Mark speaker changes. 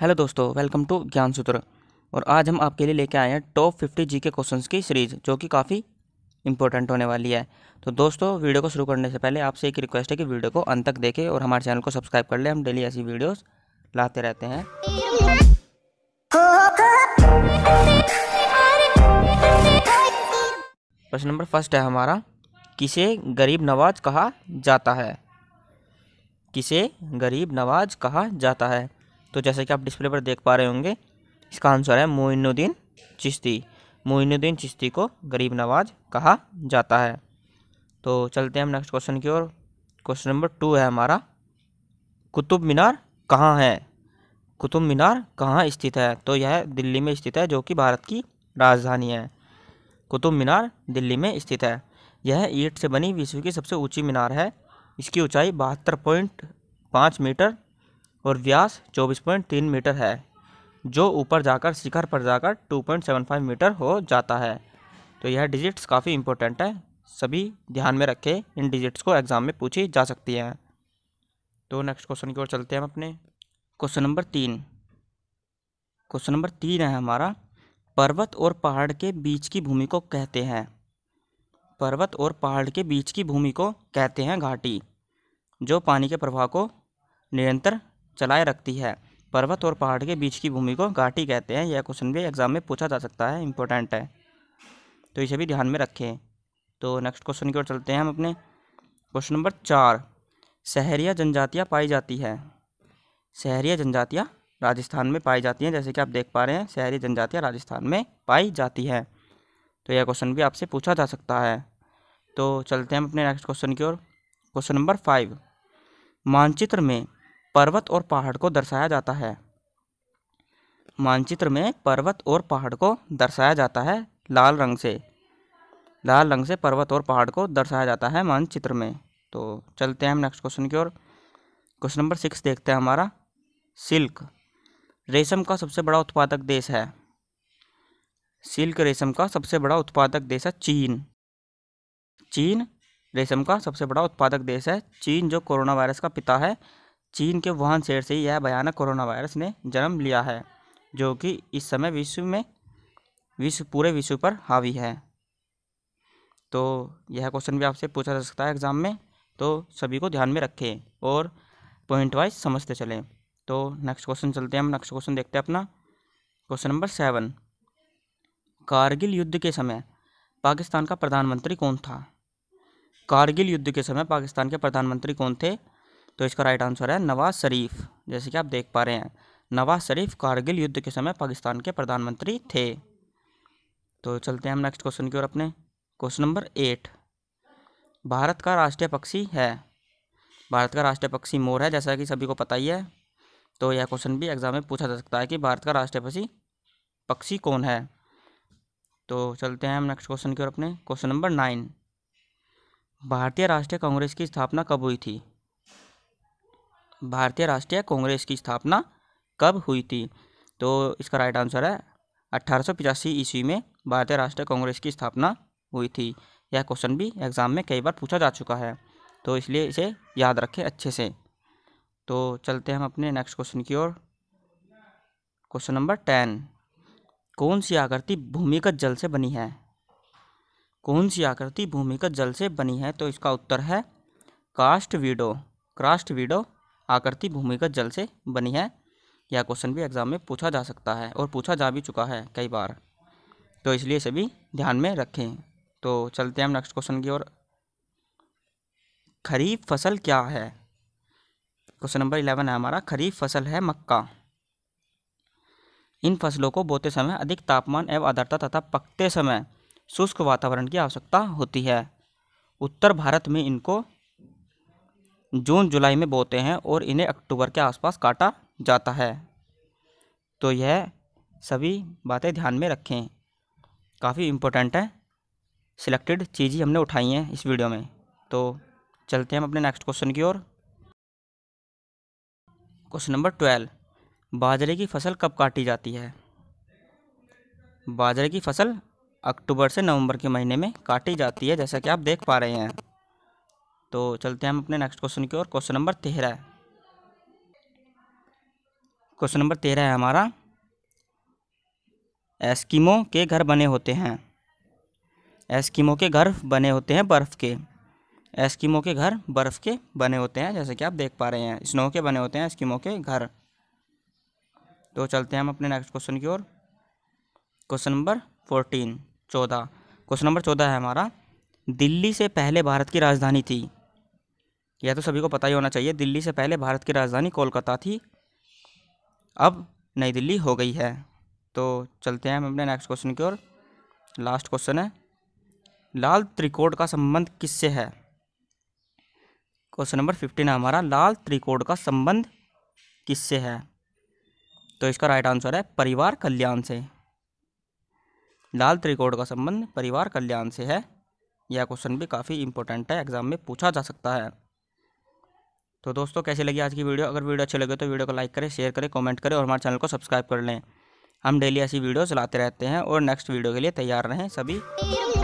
Speaker 1: hello दोस्तों welcome to ज्ञान सूत्र और आज हम आपके लिए लेके आए हैं टॉप फिफ्टी जी के क्वेश्चन की सीरीज़ जो कि काफ़ी इंपॉर्टेंट होने वाली है तो दोस्तों वीडियो को शुरू करने से पहले आपसे एक रिक्वेस्ट है कि वीडियो को अंत तक देखें और हमारे चैनल को सब्सक्राइब कर लें हम डेली ऐसी वीडियोस लाते रहते हैं प्रश्न नंबर फर्स्ट है हमारा किसे गरीब नवाज कहा जाता है किसे गरीब नवाज कहा जाता है तो जैसे कि आप डिस्प्ले पर देख पा रहे होंगे इसका आंसर है मोइनुद्दीन चिश्ती मोइनुद्दीन चिश्ती को गरीब नवाज कहा जाता है तो चलते हैं हम नेक्स्ट क्वेश्चन की ओर क्वेश्चन नंबर टू है हमारा कुतुब मीनार कहाँ है कुतुब मीनार कहाँ स्थित है तो यह दिल्ली में स्थित है जो कि भारत की राजधानी है कुतुब मीनार दिल्ली में स्थित है यह ईट से बनी विश्व की सबसे ऊंची मीनार है इसकी ऊंचाई बहत्तर पॉइंट पाँच मीटर और व्यास 24.3 मीटर है जो ऊपर जाकर शिखर पर जाकर 2.75 मीटर हो जाता है तो यह डिजिट्स काफ़ी इंपॉर्टेंट है सभी ध्यान में रखें इन डिजिट्स को एग्ज़ाम में पूछी जा सकती हैं तो नेक्स्ट क्वेश्चन की ओर चलते हैं हम अपने क्वेश्चन नंबर तीन क्वेश्चन नंबर तीन है हमारा पर्वत और पहाड़ के बीच की भूमि को कहते हैं पर्वत और पहाड़ के बीच की भूमि को कहते हैं घाटी जो पानी के प्रवाह को निरंतर चलाए रखती है पर्वत और पहाड़ के बीच की भूमि को घाटी कहते हैं यह क्वेश्चन भी एग्जाम में पूछा जा सकता है इंपॉर्टेंट है तो इसे भी ध्यान में रखें तो नेक्स्ट क्वेश्चन की ओर चलते हैं हम अपने क्वेश्चन नंबर चार शहरिया जनजातियाँ पाई जाती है शहरिया जनजातियाँ राजस्थान में पाई जाती हैं जैसे कि आप देख पा रहे हैं शहरी जनजातियाँ राजस्थान में पाई जाती हैं तो यह क्वेश्चन भी आपसे पूछा जा सकता है तो चलते हैं अपने नेक्स्ट क्वेश्चन की ओर क्वेश्चन नंबर फाइव मानचित्र में पर्वत और पहाड़ को दर्शाया जाता है मानचित्र में पर्वत और पहाड़ को दर्शाया जाता है लाल रंग से लाल रंग से पर्वत और पहाड़ को दर्शाया जाता है मानचित्र में तो चलते हैं हम नेक्स्ट क्वेश्चन की ओर क्वेश्चन नंबर सिक्स देखते हैं हमारा सिल्क रेशम का सबसे बड़ा उत्पादक देश है सिल्क रेशम का सबसे बड़ा उत्पादक देश है चीन चीन रेशम का सबसे बड़ा उत्पादक देश है चीन जो कोरोना वायरस का पिता है चीन के वुहान शहर से यह भयानक कोरोना वायरस ने जन्म लिया है जो कि इस समय विश्व में विश्व पूरे विश्व पर हावी है तो यह क्वेश्चन भी आपसे पूछा जा सकता है एग्ज़ाम में तो सभी को ध्यान में रखें और पॉइंट वाइज समझते चलें तो नेक्स्ट क्वेश्चन चलते हैं हम नेक्स्ट क्वेश्चन देखते हैं अपना क्वेश्चन नंबर सेवन कारगिल युद्ध के समय पाकिस्तान का प्रधानमंत्री कौन था कारगिल युद्ध के समय पाकिस्तान के प्रधानमंत्री कौन थे तो इसका राइट आंसर है नवाज शरीफ जैसे कि आप देख पा रहे हैं नवाज शरीफ कारगिल युद्ध के समय पाकिस्तान के प्रधानमंत्री थे तो चलते हैं हम नेक्स्ट क्वेश्चन की ओर अपने क्वेश्चन नंबर एट भारत का राष्ट्रीय पक्षी है भारत का राष्ट्रीय पक्षी मोर है जैसा कि सभी को पता ही है तो यह क्वेश्चन भी एग्जाम में पूछा जा सकता है कि भारत का राष्ट्रीय पक्षी पक्षी कौन है तो चलते हैं हम नेक्स्ट क्वेश्चन की ओर अपने क्वेश्चन नंबर नाइन भारतीय राष्ट्रीय कांग्रेस की स्थापना कब हुई थी भारतीय राष्ट्रीय कांग्रेस की स्थापना कब हुई थी तो इसका राइट आंसर है अट्ठारह ईस्वी में भारतीय राष्ट्रीय कांग्रेस की स्थापना हुई थी यह क्वेश्चन भी एग्ज़ाम में कई बार पूछा जा चुका है तो इसलिए इसे याद रखें अच्छे से तो चलते हैं हम अपने नेक्स्ट क्वेश्चन की ओर क्वेश्चन नंबर टेन कौन सी आकृति भूमिगत जल से बनी है कौन सी आकृति भूमिगत जल से बनी है तो इसका उत्तर है कास्ट वीडो क्रास्ट वीडो आकृति भूमिगत जल से बनी है यह क्वेश्चन भी एग्जाम में पूछा जा सकता है और पूछा जा भी चुका है कई बार तो इसलिए सभी ध्यान में रखें तो चलते हैं हम नेक्स्ट क्वेश्चन की ओर खरीफ फसल क्या है क्वेश्चन नंबर इलेवन है हमारा खरीफ फसल है मक्का इन फसलों को बोते समय अधिक तापमान एवं आदरता तथा पकते समय शुष्क वातावरण की आवश्यकता होती है उत्तर भारत में इनको जून जुलाई में बोते हैं और इन्हें अक्टूबर के आसपास काटा जाता है तो यह सभी बातें ध्यान में रखें काफ़ी इम्पोर्टेंट है सिलेक्टेड चीज़ ही हमने उठाई हैं इस वीडियो में तो चलते हैं हम अपने नेक्स्ट क्वेश्चन की ओर क्वेश्चन नंबर ट्वेल्व बाजरे की फसल कब काटी जाती है बाजरे की फसल अक्टूबर से नवंबर के महीने में काटी जाती है जैसा कि आप देख पा रहे हैं तो चलते हैं हम अपने नेक्स्ट क्वेश्चन की ओर क्वेश्चन नंबर तेरह क्वेश्चन नंबर तेरह है हमारा एस्किमो के घर बने होते हैं एस्किमो के घर बने होते हैं बर्फ़ के एस्किमो के घर बर्फ़ के बने होते हैं जैसे कि आप देख पा रहे हैं स्नो के बने होते हैं एस्किमो के घर तो चलते हैं हम अपने नेक्स्ट क्वेश्चन की ओर क्वेश्चन नंबर फोर्टीन चौदह क्वेश्चन नंबर चौदह है हमारा दिल्ली से पहले भारत की राजधानी थी यह तो सभी को पता ही होना चाहिए दिल्ली से पहले भारत की राजधानी कोलकाता थी अब नई दिल्ली हो गई है तो चलते हैं हम अपने नेक्स्ट क्वेश्चन की ओर लास्ट क्वेश्चन है लाल त्रिकोण का संबंध किससे है क्वेश्चन नंबर फिफ्टीन है हमारा लाल त्रिकोण का संबंध किससे है तो इसका राइट आंसर है परिवार कल्याण से लाल त्रिकोण का संबंध परिवार कल्याण से है यह क्वेश्चन भी काफ़ी इंपॉर्टेंट है एग्जाम में पूछा जा सकता है तो दोस्तों कैसे लगी आज की वीडियो अगर वीडियो अच्छी लगे तो वीडियो को लाइक करें शेयर करें कमेंट करें और हमारे चैनल को सब्सक्राइब कर लें हम डेली ऐसी वीडियोज लाते रहते हैं और नेक्स्ट वीडियो के लिए तैयार रहें सभी